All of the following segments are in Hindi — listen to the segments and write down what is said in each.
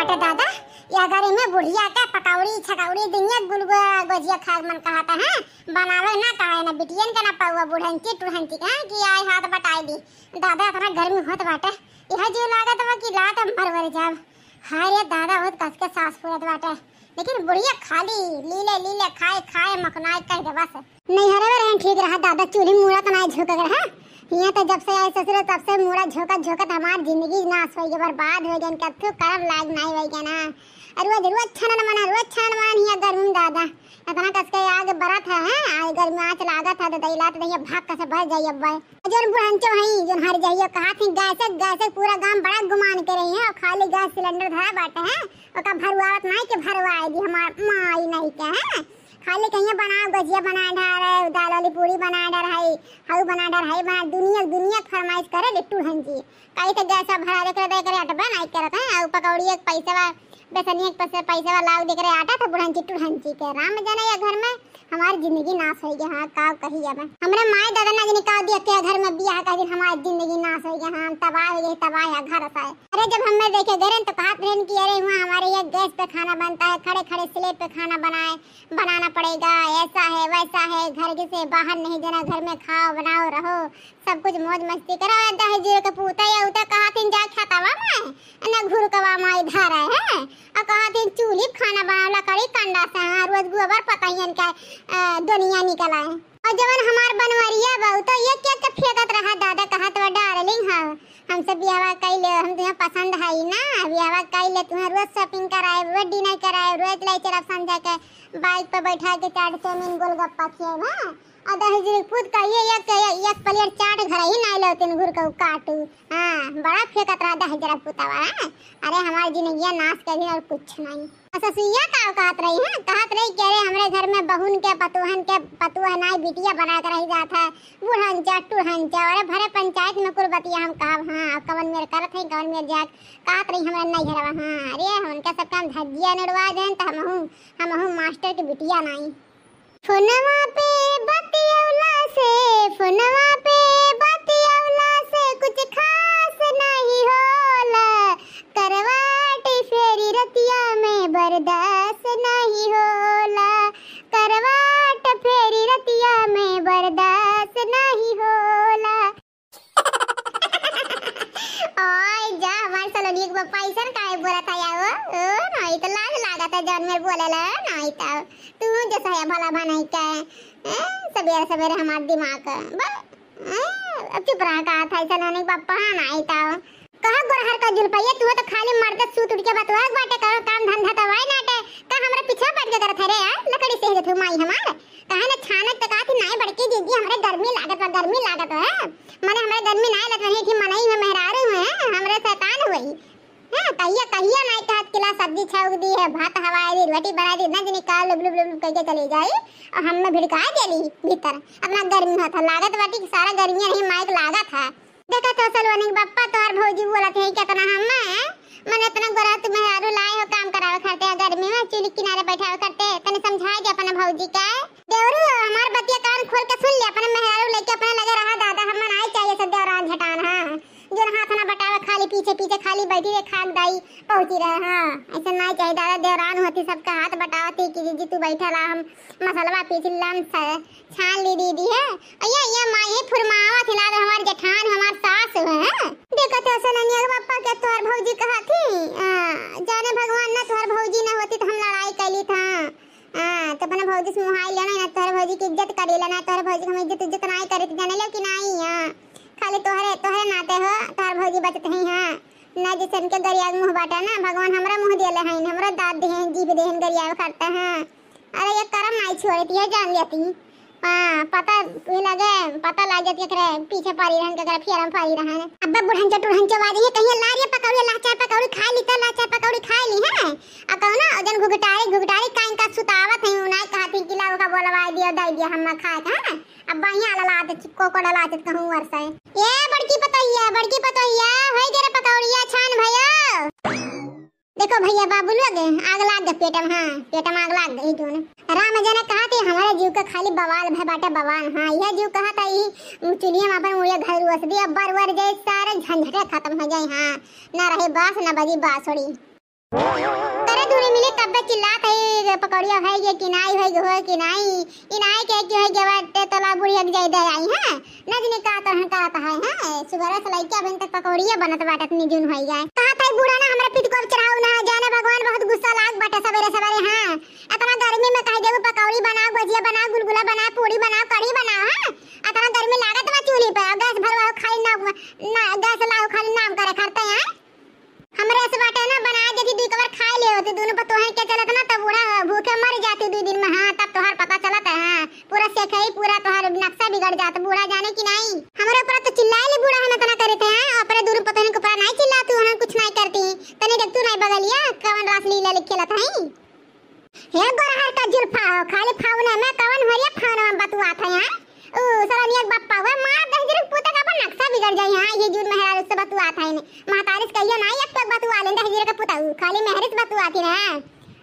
बाटे दादा या घर में बुढ़िया का पकौड़ी छकौड़ी दुनिया गुलगुला गोजिया खाए मन कहता है बनावे ना कहे ना बिटियन का ना पावा टुहन के का कि आई हाथ बटाई दी दादा अपना घर में होत बाटे यह जे लागत वा कि लात मर मर जाब हाय रे दादा होत कस के सास फूलत बाटे लेकिन बुढ़िया खाली लीले लीले खाए खाए मखनाए कह दे बस नहीं हरे रे ठीक रहा दादा चूल्ही मुड़ा तनाए झुक रहा यहाँ तो जब से आए ससुर तब से मोरा झोकत झोकत हमार जिंदगी नाश हो गई बर्बाद हो गई कथु कर लाग नहीं हो गया ना अरे अरुआ जरुआ छनन मना अरुआ छनन मना हिया गर्म दादा इतना कस के आग था है हाँ? तो हैं आग गर्म आंच लागत है तो दैला तो दैया भाग कसे बह जाइए अब्बे जोन बुढ़ंचो हई जोन हर जाइए कहा थी गैस गैस पूरा गांव बड़ा गुमान कर रही है और खाली गैस सिलेंडर धरा बाटे हैं और का भरवावत नहीं के भरवाएगी हमार माई नहीं के हैं हाँ? खाली कहिए बनाओ गजिया बना डार है दाल वाली पूरी बना डार है हाउ बना डार है बना दुनिया दुनिया फरमाइश करे लिट्टू हन जी काई ते तो गैसा भरा दे करे करे आटा बना करत है और पकौड़ी एक पैसा वा बेसनिया एक पैसा वा लाव देख रहे आटा तो बुढ़न चिट्टू हन जी के राम जाने या घर में हमारी जिंदगी नाश हो गई हाँ का कही अब हमारे माए दादा ना जी का दिया घर में बिया का दिन हमारी जिंदगी नाश हो गई हाँ तबाह हो गए तबाह है घर आता है अरे जब हम देखे गए तो कहा ट्रेन की अरे वहाँ हमारे ये गैस पे खाना बनता है खड़े खड़े स्लेब पे खाना बनाए बनाना पड़ेगा ऐसा है वैसा है घर से बाहर नहीं जाना घर में खाओ बनाओ रहो सब कुछ मौज मस्ती करो जीरो का पूता या उतर कहा कवा माय अन घुर कवा माय इधर है हैं और कहां दिन चूल्ही खाना बनाव लकड़ी कंडा से आ हाँ, रोज गोबर पता के दुनिया निकल आए और जवन हमार बनवरिया बहु तो ये क्या के फेंकत रहा दादा कहा तो डार्लिंग हां हमसे बियावा कई ले हम तुम्हें पसंद है ना बियावा कई ले तुम्हें रोज शॉपिंग कराए रोज डिनर कराए रोज लाइचर चरा समझा के बाइक पर बैठा के चाट चाउमीन गोलगप्पा खिए हैं हाँ? आधा ಅದ ಹಿಜರಿ ಕೂದ್ಕ ಎಕ್ एक ಪ್ಲೇಟ್ चाट घर ही नाई न घूर का काटू हां बड़ा फेका फेंकत रहा दह जरा पुतावा हाँ। अरे हमारी ये नाश कर दिया और कुछ नहीं ससुइया अच्छा, का कहत रही है हाँ। कहत रही कह रहे हमारे घर में बहुन के पतुहन के पतुहन पतोहनाई बिटिया बना कर रही जात है बूढ़न जाटू टूढ़न जा अरे भरे पंचायत में कुर्बतिया हम कहब हां कवन मेर करत है कवन मेर जात कहत रही हमरा नहीं घरवा हां अरे उनका सब काम धज्जिया नड़वा देन त हमहू हमहू मास्टर के बिटिया नहीं फोनवा पे बतियवला से फोनवा पे बतियवला से कुछ खास नहीं होला करवाट फेरी रतिया में बर्दाश्त नहीं होला करवाट फेरी रतिया में बर्दाश्त नहीं होला ओए जा हमार सलोनी के पापा ऐसा काहे बोलत आया हो ओ नहीं तो लाज लागत है जन में बोलेला नहीं तो तू जैसा है भला भा नहीं कहे सवेरे सवेरे हमारा दिमाग अब चुप रहा का था ऐसा नहीं पापा हाँ ना आई था कह गोरहर का जुलपैया तू तो खाली के सूत उठ के बतवा बाटे करो काम धंधा तो वाई नाटे का हमरा पीछे पड़ के करत रे यार लकड़ी से ही थू माई हमार कहा ना छानक तक तो आती नाय बड़की दीदी हमरे गर्मी लागत बा गर्मी लागत है माने हमरे गर्मी नाय लगत रही कि मनई में रहे हैं हमरे शैतान होई हां कहिया कहिया नाय किला सब्जी छौक दी है भात हवा आई रोटी बना दी नज निकाल लो ब्लू ब्लू कहके चली जाई और हम में भिड़का ली भीतर अपना गर्मी था लागत बाटी कि सारा गर्मी नहीं माइक लागा था देखा तो असल वानी पापा और भौजी बोला थे कितना हम है मन इतना गोरा तुम्हें आरो लाए हो काम करावे खाते गर्मी में चुली किनारे बैठावे करते तने समझाए दे अपना भौजी का पीछे पीछे खाली बैठी रहे खाक दाई पहुंची रहे हाँ ऐसा ना चाहिए दादा देवरान होती सबका हाथ बटावती कि जीजी तू बैठा रहा हम मसलवा पीछ लम छान ली दीदी है अया ये माँ ये फुरमावा थी तो हमार जठान हमार सास है देखो तो सननिया पापा के तोहर भौजी कहा थी आ, जाने भगवान ना तोहर भौजी ना होती तो हम लड़ाई कर ली था हां तो अपना भौजी से मुहाई लेना ना तोहर भौजी की इज्जत करे लेना तोहर भौजी हम इज्जत इज्जत नहीं करे जाने लो कि नहीं हां खाली तोहरे तोहरे नाते हो तोहर भौजी बचत हैं हां ना जैसे इनके गरिया मुंह बाटा ना भगवान हमरा मुंह देले हैं हमरा दाद दे हैं जीभ दे हैं गरिया करता हैं अरे ये करम नहीं छोड़ती है जान लेती हां पता लगे पता लग जाती करे पीछे पारी रहन के करे हम पारी रहन अब्बा बुढ़न चट बुढ़न चवा दी है कहीं लारिया पकौड़ी लाचार पकौड़ी खा ली त तो लाचार पकौड़ी खा ली है आ कहो ना अजन घुघटारी घुघटारी काइन का सुतावत है उनाई कहत है कि लाओ का बोलवा दिया दई दिया हम खा के हां अब्बा ही आला कहूं है ए बड़की बड़की तेरे छान देखो भैया बाबू आग लाग पेटम हाँ, पेटम आग लाग राम कहा थे हमारे जीव का खाली बवाल बाटा बवाल हाँ, यह जीव कहा था घर दी अब जाए सारे झंझटे खत्म हो जाए हाँ ना रहे बास ना बजी तरह दूरी मिले तब बे चिल्लात है पकौड़िया है ये किनाई है हो किनाई इनाई के क्यों है जवा तला बुढ़ी हक जाई दे आई हाँ? है नजने का तो हन करत है है हाँ? सुगर से लइका बन तक पकौड़िया बनत बाट अपनी जून होई जाए कहा था बुढ़ा ना हमरा पीठ को चढ़ाओ ना जाने भगवान बहुत गुस्सा लाग बाटे सवेरे सवेरे हां इतना गर्मी में कह देबो पकौड़ी बना भजिया बना गुलगुला बना के दो दिन में हां तब तोहर पता चलत है हां पूरा सेखई पूरा तोहर नक्शा बिगड़ जात बूढ़ा जाने की नहीं हमरे ऊपर तो चिल्लाए ले बूढ़ा हम इतना करते हैं अपने दूर पता नहीं ऊपर नहीं चिल्ला तू हम हाँ, कुछ नहीं करती तने देख तू नहीं बगलिया कवन रास लीला लिख खेलत है हे गोरहार का जुरफा हो खाली फावना में कवन हरिया फावना में बतुआ था यहां ओ सर एक बाप पावे हाँ, मार दे जरूर पुते का नक्शा बिगड़ जाई हां ये जुर महराज से हाँ। तो बतुआ था ने महतारिस कहियो नहीं एक तक बतुआ लेंदा हजरे का पुता खाली महरिस थी ना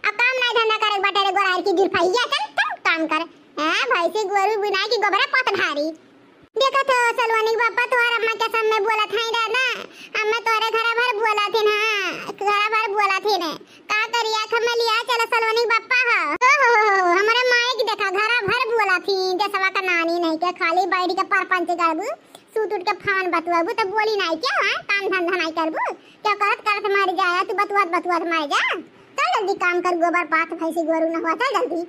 अब काम नहीं धंधा धंदा बटे रे गोरार की गिरफाई या है तू काम कर हां भाई से गोरु बिना की गोबरा पत भारी देखा तो सलवानी के पापा तोहर अम्मा के सामने बोला थाई रे ना अम्मा तोरे घर भर बोला हाँ, थे ना घर भर बोला थे ने का करिया ख में लिया चल सलवानी बापा हाँ। हो हो हो हमारे माए की देखा घर भर बोला थी जसवा का नानी नहीं के खाली बैठ के परपंच करबू सूत उठ के फान बतवाबु तो बोली नहीं के हाँ, काम धंधा नहीं करबु क्या करत करत मर जाया तू बतवात बतवात मर जा जल्दी काम कर गोबर पाथ भैंसी गोरू न हुआ था जल्दी